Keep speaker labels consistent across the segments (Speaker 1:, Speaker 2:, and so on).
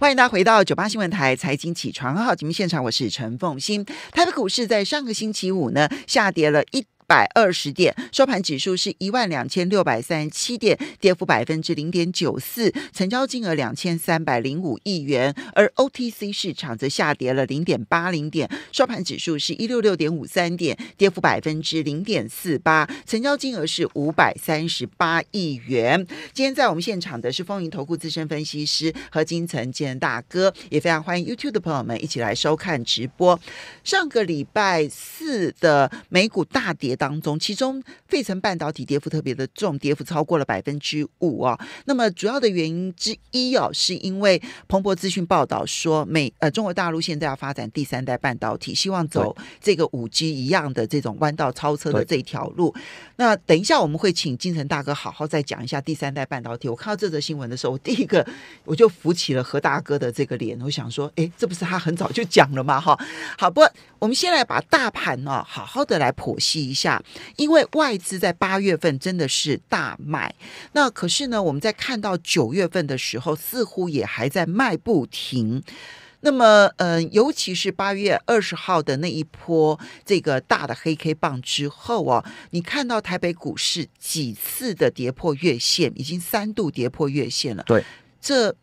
Speaker 1: 欢迎大家回到九八新闻台财经起床号节目现场，我是陈凤欣。台北股市在上个星期五呢，下跌了一。百二十点收盘，指数是一万两千六百三十七点，跌幅百分之零点九四，成交金额两千三百零五亿元。而 OTC 市场则下跌了零点八零点，收盘指数是一六六点五三点，跌幅百分之零点四八，成交金额是五百三十八亿元。今天在我们现场的是风云投顾资深分析师何金成建大哥，也非常欢迎 YouTube 的朋友们一起来收看直播。上个礼拜四的美股大跌。当中，其中费城半导体跌幅特别的重，跌幅超过了百分之五啊。那么主要的原因之一哦，是因为彭博资讯报道说，美呃中国大陆现在要发展第三代半导体，希望走这个五 G 一样的这种弯道超车的这条路。那等一下我们会请金城大哥好好再讲一下第三代半导体。我看到这则新闻的时候，我第一个我就扶起了何大哥的这个脸，我想说，哎，这不是他很早就讲了嘛？哈，好不。我们先来把大盘呢好好的来剖析一下，因为外资在八月份真的是大卖，那可是呢，我们在看到九月份的时候，似乎也还在卖不停。那么，嗯，尤其是八月二十号的那一波这个大的黑 K 棒之后哦，你看到台北股市几次的跌破月线，已经三度跌破月线了，对，这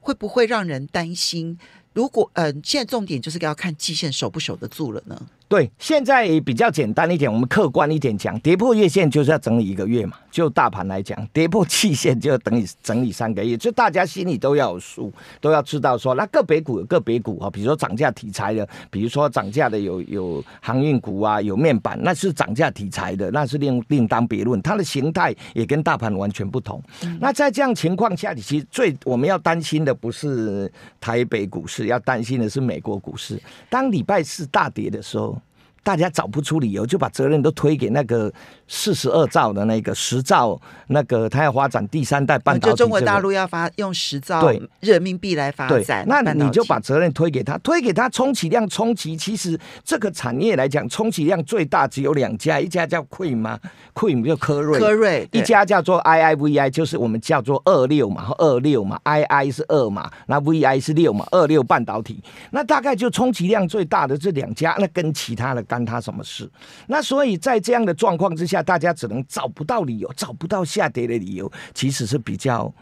Speaker 1: 会不会让人担心？如果嗯，现在重点就是要看季线守不守得住了呢？对，现在比较简单一点，我们客观一点讲，跌破
Speaker 2: 月线就是要整理一个月嘛，就大盘来讲，跌破季线就要等理整理三个月，就大家心里都要有数，都要知道说，那个别股有个别股啊，比如说涨价题材的，比如说涨价的有有航运股啊，有面板，那是涨价题材的，那是另另当别论，它的形态也跟大盘完全不同。那在这样情况下，其实最我们要担心的不是台北股市，要担心的是美国股市。当礼拜四大跌的时候。大家找不出理由，就把责任都推给那个。四十二兆的那个十兆，那个他要发展第三代半导体。你觉得中国大陆
Speaker 1: 要发用十兆对人民币来发展？那你就把
Speaker 2: 责任推给他，推给他，充其量充其，其实这个产业来讲，充其量最大只有两家，一家叫 q u e e e 吗？n 就科瑞，科瑞，一家叫做 I I V I，就是我们叫做二六嘛，二六嘛，I I 是二嘛，那 V I 是六嘛，二六半导体。那大概就充其量最大的这两家，那跟其他的干他什么事？那所以在这样的状况之下。下大家只能找不到理由，找不到下跌的理由，其实是比较、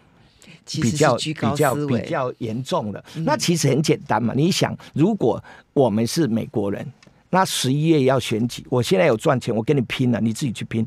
Speaker 2: 比较、比较、比较严重的。那其实很简单嘛，你想，如果我们是美国人，那十一月要选举，我现在有赚钱，我跟你拼了，你自己去拼。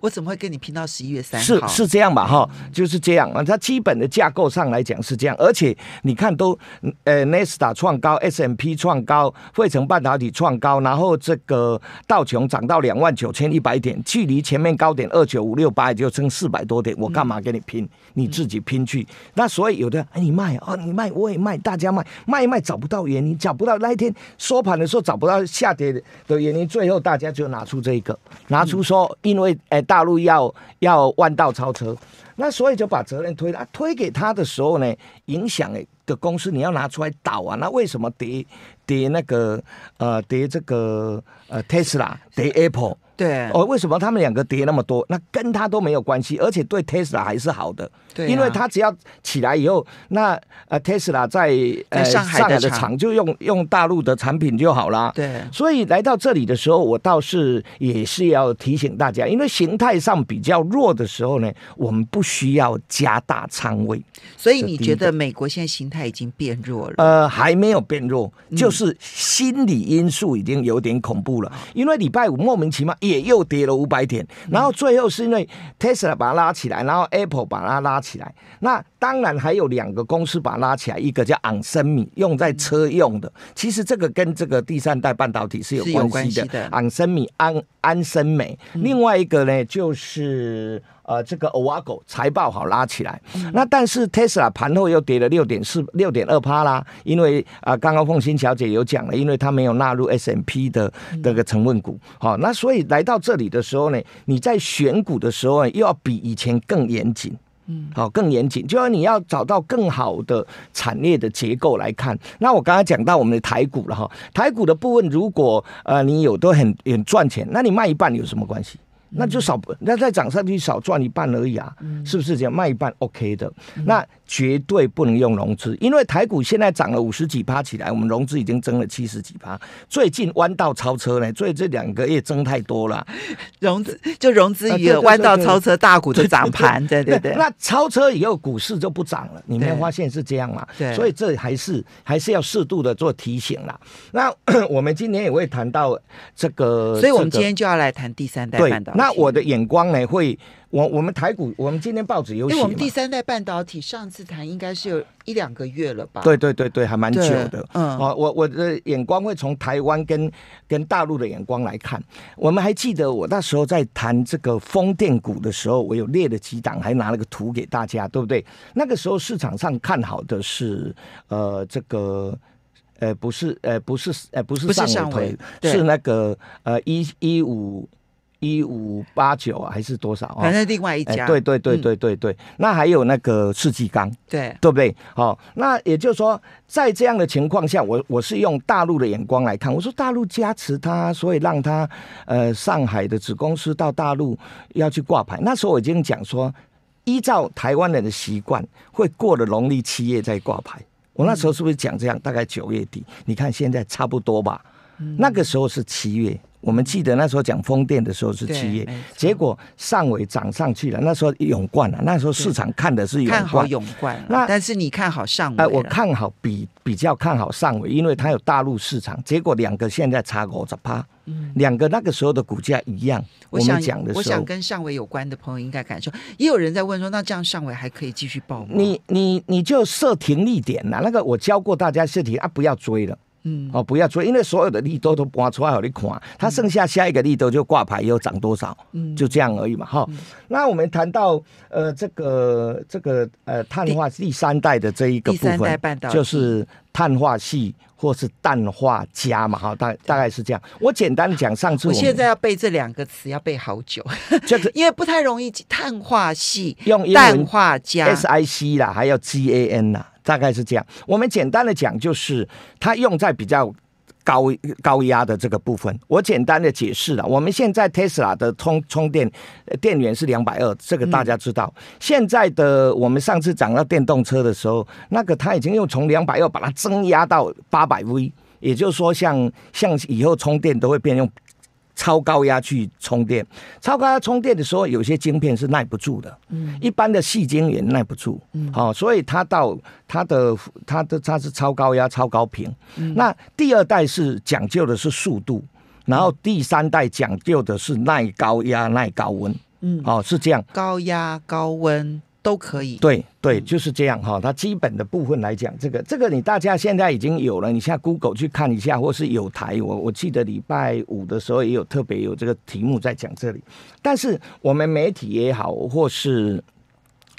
Speaker 1: 我怎么会跟你拼到十一月三号？是是
Speaker 2: 这样吧，哈，就是这样啊。它基本的架构上来讲是这样，而且你看都，呃，nesta 创高，S M P 创高，汇成半导体创高，然后这个道琼涨到两万九千一百点，距离前面高点二九五六八就剩四百多点，我干嘛跟你拼？你自己拼去。那所以有的，哎，你卖啊，你卖，我也卖，大家卖，卖一卖找不到原因，找不到那一天收盘的时候找不到下跌的原因，最后大家就拿出这一个，拿出说，因为哎。大陆要要弯道超车，那所以就把责任推他，推给他的时候呢，影响的公司你要拿出来倒啊，那为什么跌跌那个呃跌这个呃特斯拉跌 Apple？对，哦，为什么他们两个跌那么多？那跟他都没有关系，而且对 Tesla 还是好的，对，因为他只要起来以后，那呃，Tesla 在呃上海的厂就用用大陆的产品就好了，对，所以来到这里的时候，我倒是也是要提醒大家，因为形态上比较弱的时候呢，我们不需要加大仓位，所以你觉得美国现在形态已经变弱了？呃，还没有变弱，就是心理因素已经有点恐怖了，因为礼拜五莫名其妙一。也又跌了五百点，然后最后是因为 Tesla 把它拉起来，然后 Apple 把它拉起来，那当然还有两个公司把它拉起来，一个叫昂森米，用在车用的，其实这个跟这个第三代半导体是有关系的。昂森米、安安森美，另外一个呢就是。呃，这个 o w a g o 财报好拉起来，那但是 Tesla 盘后又跌了六点四六点二趴啦，因为啊，刚刚凤新小姐有讲了，因为它没有纳入 S M P 的这个成分股，好，那所以来到这里的时候呢，你在选股的时候呢又要比以前更严谨，嗯，好，更严谨，就是你要找到更好的产业的结构来看。那我刚刚讲到我们的台股了哈，台股的部分如果呃你有都很很赚钱，那你卖一半有什么关系？那就少，那再涨上去少赚一半而已啊，是不是这样卖一半 OK 的？那绝对不能用融资，因为台股现在涨了五十几趴起来，我们融资已经增了七十几趴。最近弯道超车呢，所以这两个月增太多了，
Speaker 1: 融资就融资一个，弯道超车大股就涨盘，
Speaker 2: 对对对。那超车以后股市就不涨了，你没有发
Speaker 1: 现是这样嘛？所以
Speaker 2: 这还是还是要适度的做提醒啦。那 我们今天也会谈到这个，所以我们今天就
Speaker 1: 要来谈第三代半导那我
Speaker 2: 的眼光呢？会我我们台股，我们今天报纸有。因为我们第
Speaker 1: 三代半导体上次谈应该是有一两个月了吧？对
Speaker 2: 对对对，还蛮久的。嗯，啊，我我的眼光会从台湾跟跟大陆的眼光来看。我们还记得，我那时候在谈这个风电股的时候，我有列了几档，还拿了个图给大家，对不对？那个时候市场上看好的是呃这个呃不是呃不是呃不是上尾是那个呃一一五。一五八九还是多少？反正另外一家。对对对对对对，那还有那个世纪钢。对，对不对？好，那也就是说，在这样的情况下，我我是用大陆的眼光来看，我说大陆加持他，所以让他呃上海的子公司到大陆要去挂牌。那时候我已经讲说，依照台湾人的习惯，会过了农历七月再挂牌。我那时候是不是讲这样？大概九月底，你看现在差不多吧。那个时候是七月。我们记得那时候讲风电的时候是七月，结果上伟涨上去了。那时候勇冠啊，那时候市场看的是勇冠，那但是你看好上伟？我看好比比较看好上伟，因为它有大陆市场。结果两个现在差五十趴，两个那个时候的股价一样。我想讲的，我想跟
Speaker 1: 上伟有关的朋友应该感受。也有人在问说，那这样上伟还可以继续报吗？你你
Speaker 2: 你就设停利点啊，那个我教过大家设停，啊不要追了。嗯，哦，不要做。因为所有的利多都搬出来，好看。它剩下下一个利多就挂牌又涨多少？嗯，就这样而已嘛。哈，那我们谈到呃，这个这个呃，碳化第三代的这一个部分，就是碳化系或是氮化镓嘛。哈，大大概是这样。我简单讲，上次我现在
Speaker 1: 要背这两个词，要背好久，就是 因为不太容易。碳化系用氮化镓
Speaker 2: SIC 啦，还要 GAN 呐。大概是这样，我们简单的讲就是它用在比较高高压的这个部分。我简单的解释了，我们现在 Tesla 的充充电电源是两百二，这个大家知道。现在的我们上次讲到电动车的时候，那个它已经又从两百二把它增压到八百 V，也就是说，像像以后充电都会变用。超高压去充电，超高压充电的时候，有些晶片是耐不住的，嗯，一般的细晶也耐不住，嗯，好，所以它到它的它的它是超高压超高频，那第二代是讲究的是速度，然后第三代讲究的是耐高压耐高温，嗯，哦是这样，
Speaker 1: 高压高温。都可以，
Speaker 2: 对对，就是这样哈。它基本的部分来讲，这个这个你大家现在已经有了你下 Google 去看一下，或是有台我我记得礼拜五的时候也有特别有这个题目在讲这里，但是我们媒体也好，或是。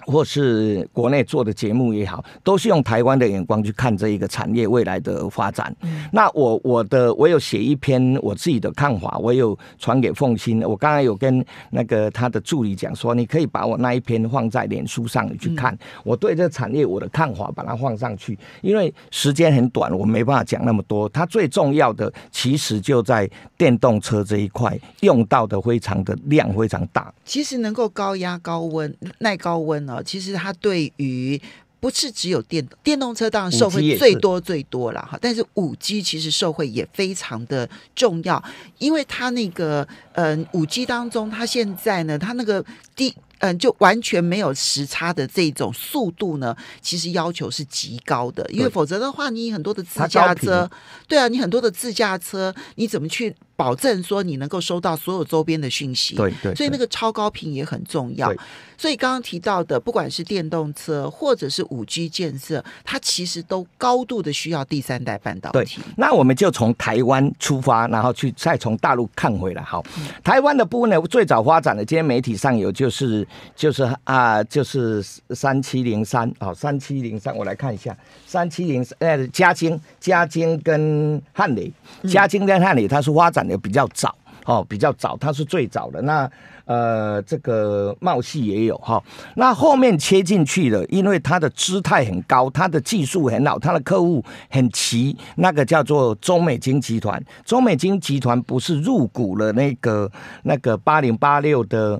Speaker 2: 或是国内做的节目也好，都是用台湾的眼光去看这一个产业未来的发展。那我我的我有写一篇我自己的看法，我有传给凤青。我刚才有跟那个他的助理讲说，你可以把我那一篇放在脸书上去看。我对这产业我的看法，把它放上去，因为时间很短，我没办法讲那么多。它最重要的其实就在电动车这一块用到的非常的量非常大。
Speaker 1: 其实能够高压高温耐高温啊。其实它对于不是只有电电动车，当然受惠最多最多了哈。但是五 G 其实受惠也非常的重要，因为它那个嗯，五 G 当中，它现在呢，它那个第嗯，就完全没有时差的这种速度呢，其实要求是极高的，因为否则的话，你很多的自驾车，对啊，你很多的自驾车，你怎么去？保证说你能够收到所有周边的讯息，对对，所以那个超高频也很重要。对，所以刚刚提到的，不管是电动车或者是五 G 建设，它其实都高度的需要第三代半导体。
Speaker 2: 对，那我们就从台湾出发，然后去再从大陆看回来。好，台湾的部分呢，最早发展的，今天媒体上有就是就是啊，就是三七零三啊，三七零三，我来看一下，三七零呃，嘉兴嘉兴跟汉磊，嘉兴跟汉磊，它是发展。也比较早，哦，比较早，它是最早的。那呃，这个茂戏也有哈。那后面切进去的，因为它的姿态很高，它的技术很好，它的客户很齐，那个叫做中美金集团。中美金集团不是入股了那个那个八零八六的。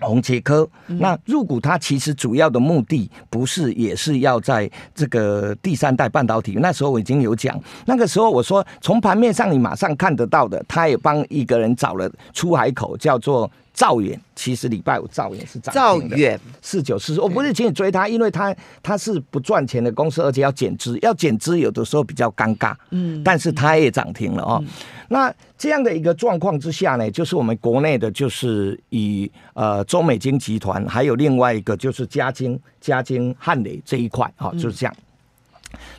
Speaker 2: 红杰科，那入股它其实主要的目的不是，也是要在这个第三代半导体。那时候我已经有讲，那个时候我说，从盘面上你马上看得到的，它也帮一个人找了出海口，叫做。兆远其实礼拜五兆远是涨赵的，兆远四九四我不是请你追它，因为它它是不赚钱的公司，而且要减资，要减资有的时候比较尴尬，嗯，但是它也涨停了哦。那这样的一个状况之下呢，就是我们国内的就是以呃中美金集团，还有另外一个就是嘉金、嘉金、汉磊这一块啊，就是这样。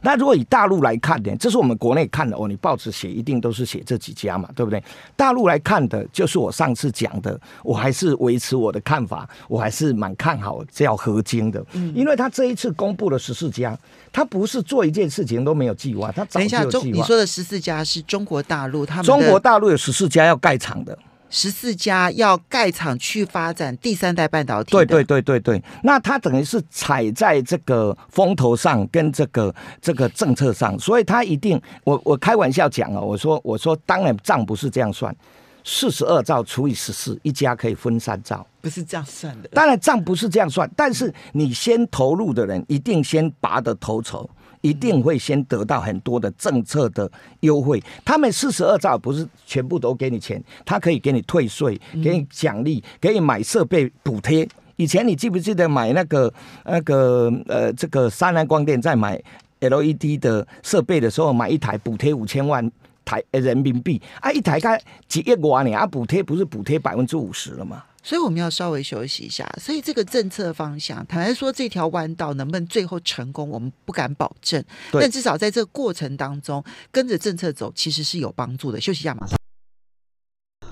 Speaker 2: 那如果以大陆来看呢？这是我们国内看的哦，你报纸写一定都是写这几家嘛，对不对？大陆来看的就是我上次讲的，我还是维持我的看法，我还是蛮看好这条合金的，嗯，因为他这一次公布了十四家，他不是做一件事情都没有计划，他找一下中你说的
Speaker 1: 十四家是中国大陆他们，中国
Speaker 2: 大陆有十四家要盖厂的。十四家要盖厂去
Speaker 1: 发展第三代
Speaker 2: 半导体。对对对对对，那他等于是踩在这个风头上，跟这个这个政策上，所以他一定，我我开玩笑讲啊，我说我说当然账不是这样算，四十二兆除以十四，一家可以分三兆，不
Speaker 1: 是这样算的。当然
Speaker 2: 账不是这样算，但是你先投入的人一定先拔得头筹。一定会先得到很多的政策的优惠。他们四十二兆不是全部都给你钱，他可以给你退税，给你奖励，给你买设备补贴。以前你记不记得买那个那个呃这个三安光电在买 LED 的设备的时候，买一台补贴五千万台人民币啊，一台开几亿块呢？啊，补贴不是补贴百分之五十了吗？
Speaker 1: 所以我们要稍微休息一下。所以这个政策方向，坦白说，这条弯道能不能最后成功，我们不敢保证。但至少在这个过程当中，跟着政策走，其实是有帮助的。休息一下，马上。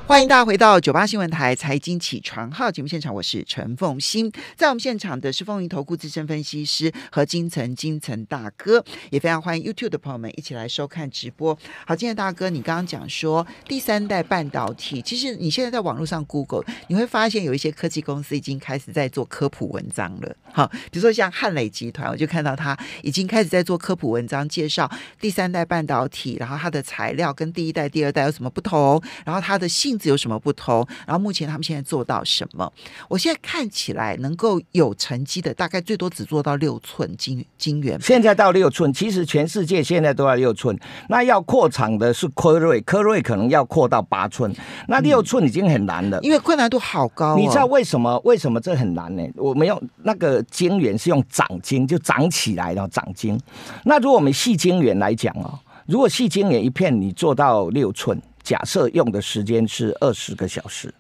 Speaker 1: 欢迎大家回到九八新闻台财经起床号节目现场，我是陈凤欣，在我们现场的是风云投顾资深分析师何金城金城大哥，也非常欢迎 YouTube 的朋友们一起来收看直播。好，金天大哥，你刚刚讲说第三代半导体，其实你现在在网络上 Google，你会发现有一些科技公司已经开始在做科普文章了。好，比如说像汉磊集团，我就看到他已经开始在做科普文章，介绍第三代半导体，然后它的材料跟第一代、第二代有什么不同，然后它的性。子有什么不同？然后目前他们现在做到什么？我现在看起来能够有成绩的，大概最多只做到六寸晶
Speaker 2: 晶圆。现在到六寸，其实全世界现在都要六寸。那要扩厂的是科瑞，科瑞可能要扩到八寸。那六寸已经很难了，因
Speaker 1: 为困难度好高。你知道
Speaker 2: 为什么？为什么这很难呢？我们用那个晶圆是用长晶就长起来了，长晶。那如果我们细晶圆来讲哦，如果细晶圆一片你做到六寸。假设用的时间是二十个小时，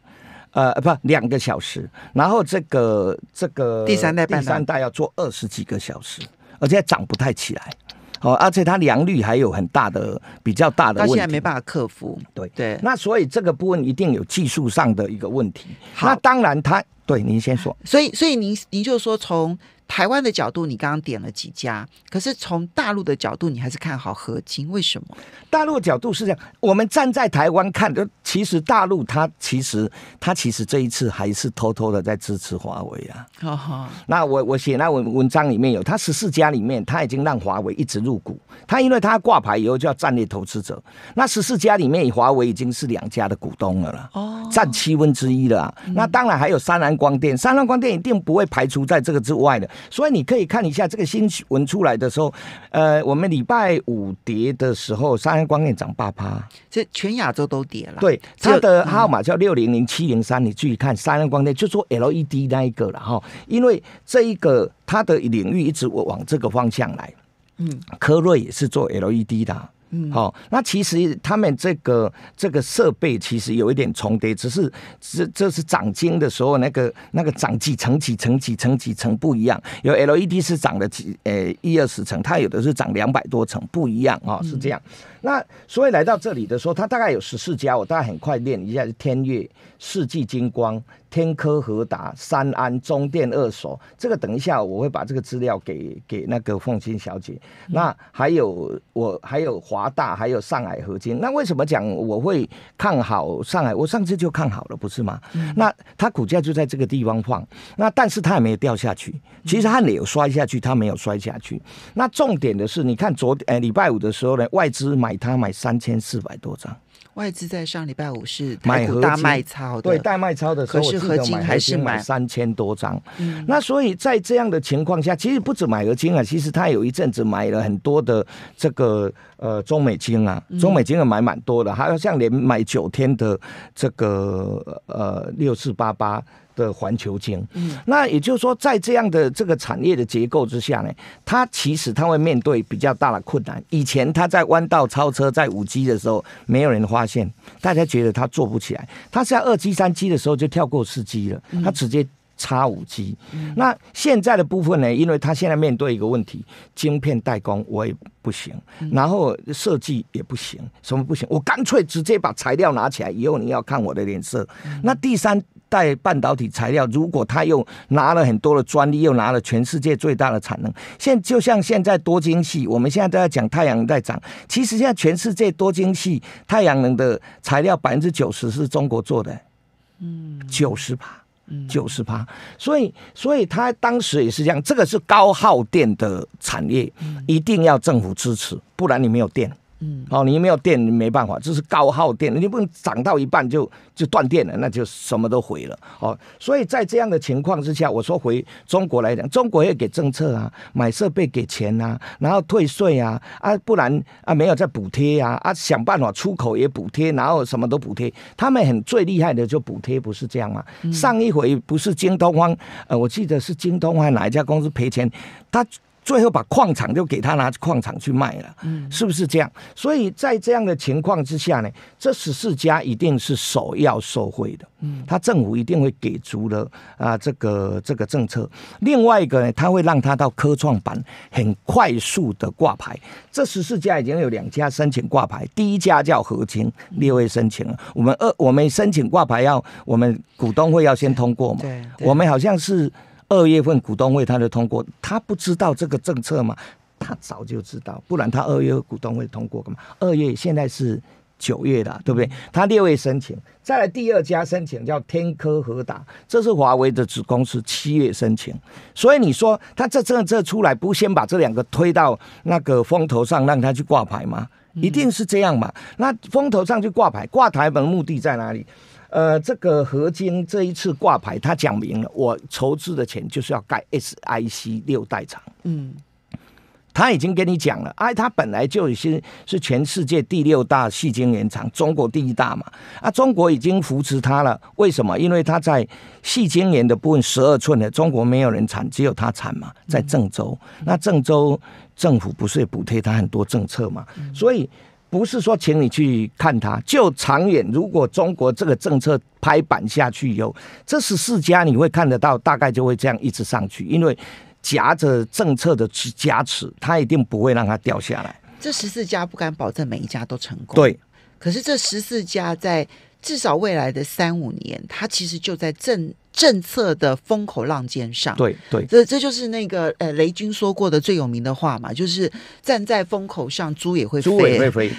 Speaker 2: 呃，不，两个小时。然后这个这个第三代第三代要做二十几个小时，而且涨不太起来，哦，而且它良率还有很大的比较大的问题，现在没办法克服。对对，那所以这个部分一定有技术上的一个问题。那当然，他对您先说。
Speaker 1: 所以所以您您就说从。台湾的角度，你刚刚点了几家？可是从大陆的角度，你还是看好合金，为什么？大陆的角度是这样，
Speaker 2: 我们站在台湾看的，其实大陆它其实它其实这一次还是偷偷的在支持华为啊。哈哈。那我我写那文文章里面有，它十四家里面，他已经让华为一直入股。他因为他挂牌以后叫战略投资者，那十四家里面，华为已经是两家的股东了啦，哦，占七分之一了、啊。那当然还有三安光电，三安光电一定不会排除在这个之外的。所以你可以看一下这个新闻出来的时候，呃，我们礼拜五跌的时候，三安光电涨八趴，这全亚洲都跌了。对，它的号码叫六零零七零三，你注意看三安光电，就做 LED 那一个了哈，因为这一个它的领域一直往这个方向来，嗯，科瑞也是做 LED 的。好，那其实他们这个这个设备其实有一点重叠，只是这这是长经的时候那个那个长几层几层几层几层不一样，有 LED 是长了几呃一二十层，它有的是长两百多层，不一样啊，是这样。那所以来到这里的时候，他大概有十四家，我大概很快念一下：天悦、世纪金光、天科和达、三安、中电二所。这个等一下我会把这个资料给给那个凤琴小姐。那还有我还有华大，还有上海合金。那为什么讲我会看好上海？我上次就看好了，不是吗？那它股价就在这个地方晃，那但是它也没有掉下去。其实汉能有摔下去，它没有摔下去。那重点的是，你看昨呃礼拜五的时候呢，外资买。他买三千四百多张，
Speaker 1: 外资在上礼拜五是买大卖超，对大卖超的，可是合金还是买三
Speaker 2: 千多张。那所以在这样的情况下，其实不止买合金啊，其实他有一阵子买了很多的这个呃中美金啊，中美金也买蛮多的，还有像连买九天的这个呃六四八八。的环球嗯，那也就是说，在这样的这个产业的结构之下呢，它其实它会面对比较大的困难。以前它在弯道超车在五 G 的时候，没有人发现，大家觉得它做不起来。它在二 G、三 G 的时候就跳过四 G 了，它直接。差五 G，那现在的部分呢？因为他现在面对一个问题，晶片代工我也不行，然后设计也不行，什么不行？我干脆直接把材料拿起来，以后你要看我的脸色。那第三代半导体材料，如果他又拿了很多的专利，又拿了全世界最大的产能，现就像现在多晶系，我们现在都在讲太阳能在涨，其实现在全世界多晶系太阳能的材料百分之九十是中国做的，嗯，九十吧。九十八，所以，所以他当时也是这样。这个是高耗电的产业，一定要政府支持，不然你没有电。哦，你没有电没办法，这是高耗电，你不能涨到一半就就断电了，那就什么都毁了。哦，所以在这样的情况之下，我说回中国来讲，中国也给政策啊，买设备给钱啊，然后退税啊，啊，不然啊没有再补贴啊，啊想办法出口也补贴，然后什么都补贴。他们很最厉害的就补贴，不是这样吗？上一回不是京东方，呃，我记得是京东方哪一家公司赔钱，他。最后把矿场就给他拿矿场去卖了，嗯，是不是这样？所以在这样的情况之下呢，这十四家一定是首要受惠的，嗯，他政府一定会给足了啊这个这个政策。另外一个呢，他会让他到科创板，很快速的挂牌。这十四家已经有两家申请挂牌，第一家叫和清，列位申请了。我们二我们申请挂牌要我们股东会要先通过嘛，对，我们好像是。二月份股东会他就通过，他不知道这个政策嘛？他早就知道，不然他二月股东会通过干嘛？二月现在是九月了，对不对？他六月申请，再来第二家申请叫天科和达，这是华为的子公司，七月申请。所以你说他这这这出来，不先把这两个推到那个风头上，让他去挂牌吗？一定是这样嘛？那风头上去挂牌，挂台本目的在哪里？呃，这个合金这一次挂牌，他讲明了，我筹资的钱就是要盖 SIC 六代厂。嗯，他已经跟你讲了，哎，他本来就已经是全世界第六大细晶圆厂，中国第一大嘛。啊，中国已经扶持他了，为什么？因为他在细晶圆的部分十二寸的，中国没有人产，只有他产嘛，在郑州。那郑州政府不是补贴他很多政策嘛？所以。不是说请你去看它，就长远。如果中国这个政策拍板下去以后，这十四家你会看得到，大概就会这样一直上去，因为夹着政策的加持，它一定不会让它掉下来。
Speaker 1: 这十四家不敢保证每一家都成功。对，可是这十四家在至少未来的三五年，它其实就在正。政策的风口浪尖上，对对，这这就是那个呃雷军说过的最有名的话嘛，就是站在风口上，猪也会飞，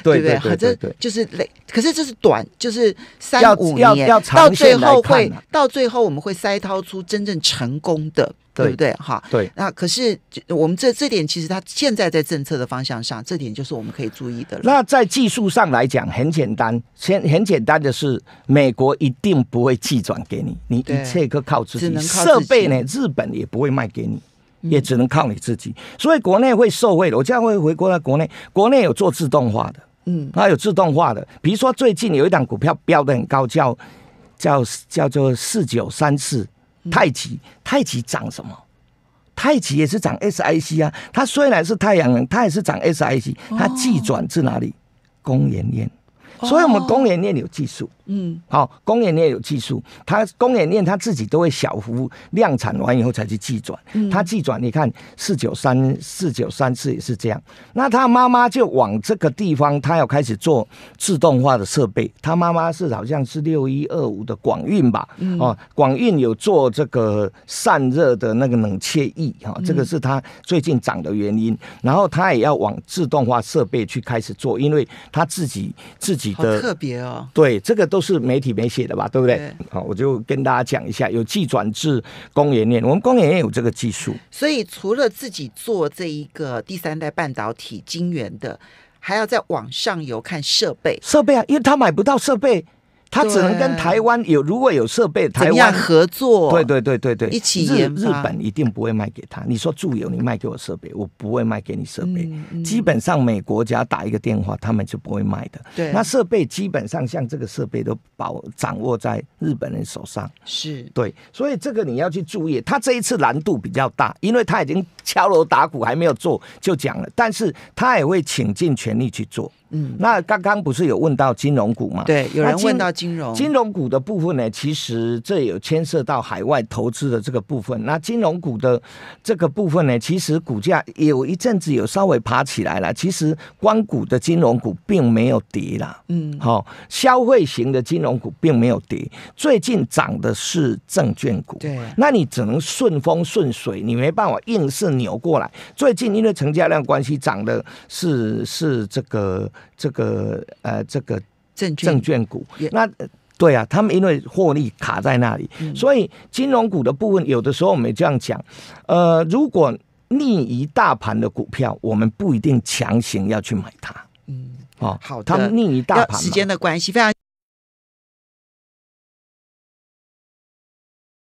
Speaker 1: 对不对？反这就是雷，可是这是短，就是三五年，到最后会，到最后我们会筛掏出真正成功的。对不对？哈，对。那可是我们这这点，其实它现在在政策的方向上，这点就是我们可以注意的。
Speaker 2: 那在技术上来讲，很简单，先很简单的是，美国一定不会寄转给你，你一切靠靠自己。设备呢，日本也不会卖给你，也只能靠你自己。所以国内会受惠的，我这样会回过来国内，国内有做自动化的，嗯，那有自动化的，比如说最近有一档股票飙的很高，叫叫叫做四九三四。太极，太极长什么？太极也是长 SIC 啊。它虽然是太阳能，它也是长 SIC。它技转至哪里？公元链。所以我们公元链有技术。嗯，好，工业链也有技术，它工业链它自己都会小幅量产完以后才去计转，它计转你看四九三四九三四是这样，那他妈妈就往这个地方，他要开始做自动化的设备，他妈妈是好像是六一二五的广运吧，哦，广运有做这个散热的那个冷却液，哈，这个是他最近涨的原因，然后他也要往自动化设备去开始做，因为他自己自己的特别哦，对，这个都。都是媒体没写的吧，对不对？好，我就跟大家讲一下，有技转至工研院，我们工研院有这个技术，
Speaker 1: 所以除了自己做这一个第三代半导体晶圆的，还要在网上游看设备，设备啊，
Speaker 2: 因为他买不到设备。他只能跟台湾有如果有设备，台湾合作，对对对对对，一起日日本一定不会卖给他。你说驻友，你卖给我设备，我不会卖给你设备。基本上每国家打一个电话，他们就不会卖的。对，那设备基本上像这个设备都保掌握在日本人手上。是，对，所以这个你要去注意。他这一次难度比较大，因为他已经敲锣打鼓还没有做就讲了，但是他也会倾尽全力去做。嗯，那刚刚不是有问到金融股嘛？对，有人问到金融。金融股的部分呢，其实这有牵涉到海外投资的这个部分。那金融股的这个部分呢，其实股价有一阵子有稍微爬起来了。其实，光股的金融股并没有跌了。嗯，好，消费型的金融股并没有跌，最近涨的是证券股。对，那你只能顺风顺水，你没办法硬是扭过来。最近因为成交量关系，涨的是是这个。这个呃，这个证证券股，那对啊，他们因为获利卡在那里，所以金融股的部分，有的时候我们这样讲，呃，如果逆一大盘的股票，我们不一定强行要去买它，嗯，哦，
Speaker 1: 好们逆一大盘，时间的关系非常。